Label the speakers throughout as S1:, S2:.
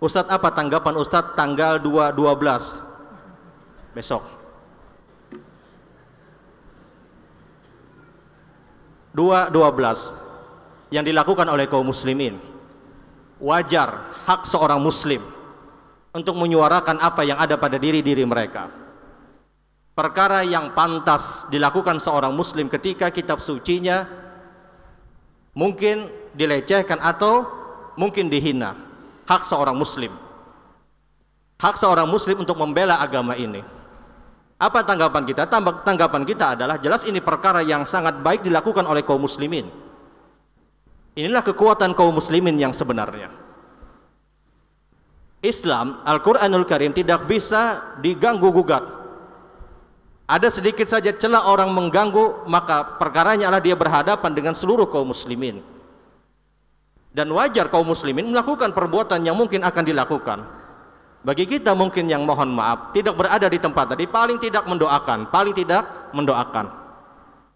S1: Ustadz apa tanggapan Ustadz tanggal 2 besok 2 yang dilakukan oleh kaum muslimin wajar hak seorang muslim untuk menyuarakan apa yang ada pada diri-diri mereka perkara yang pantas dilakukan seorang muslim ketika kitab sucinya mungkin dilecehkan atau mungkin dihina hak seorang muslim hak seorang muslim untuk membela agama ini apa tanggapan kita? tanggapan kita adalah jelas ini perkara yang sangat baik dilakukan oleh kaum muslimin inilah kekuatan kaum muslimin yang sebenarnya Islam, Al-Quranul Karim tidak bisa diganggu-gugat ada sedikit saja celah orang mengganggu maka perkaranya adalah dia berhadapan dengan seluruh kaum muslimin dan wajar kaum muslimin melakukan perbuatan yang mungkin akan dilakukan. Bagi kita mungkin yang mohon maaf tidak berada di tempat tadi paling tidak mendoakan, paling tidak mendoakan.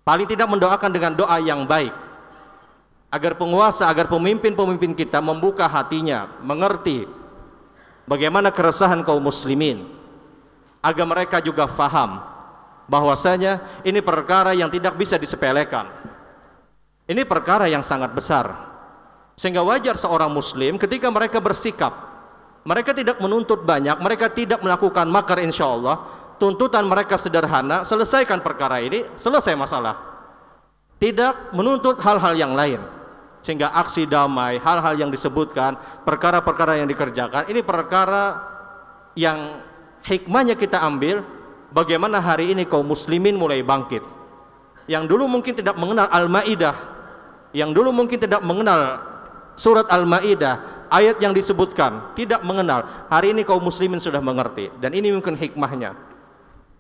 S1: Paling tidak mendoakan dengan doa yang baik. Agar penguasa, agar pemimpin-pemimpin kita membuka hatinya, mengerti bagaimana keresahan kaum muslimin. Agar mereka juga faham bahwasanya ini perkara yang tidak bisa disepelekan. Ini perkara yang sangat besar. Sehingga wajar seorang muslim ketika mereka bersikap, mereka tidak menuntut banyak, mereka tidak melakukan makar insya Allah, tuntutan mereka sederhana, selesaikan perkara ini, selesai masalah. Tidak menuntut hal-hal yang lain. Sehingga aksi damai, hal-hal yang disebutkan, perkara-perkara yang dikerjakan, ini perkara yang hikmahnya kita ambil, bagaimana hari ini kaum muslimin mulai bangkit. Yang dulu mungkin tidak mengenal Al-Ma'idah, yang dulu mungkin tidak mengenal surat Al-Maidah ayat yang disebutkan tidak mengenal. Hari ini kaum muslimin sudah mengerti dan ini mungkin hikmahnya.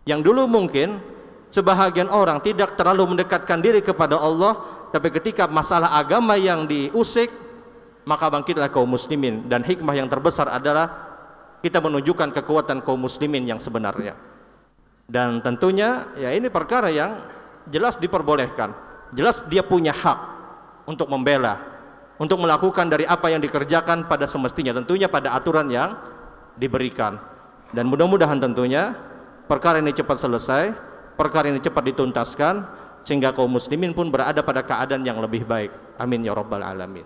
S1: Yang dulu mungkin sebahagian orang tidak terlalu mendekatkan diri kepada Allah, tapi ketika masalah agama yang diusik, maka bangkitlah kaum muslimin dan hikmah yang terbesar adalah kita menunjukkan kekuatan kaum muslimin yang sebenarnya. Dan tentunya ya ini perkara yang jelas diperbolehkan. Jelas dia punya hak untuk membela untuk melakukan dari apa yang dikerjakan pada semestinya tentunya pada aturan yang diberikan dan mudah-mudahan tentunya perkara ini cepat selesai perkara ini cepat dituntaskan sehingga kaum muslimin pun berada pada keadaan yang lebih baik amin ya rabbal alamin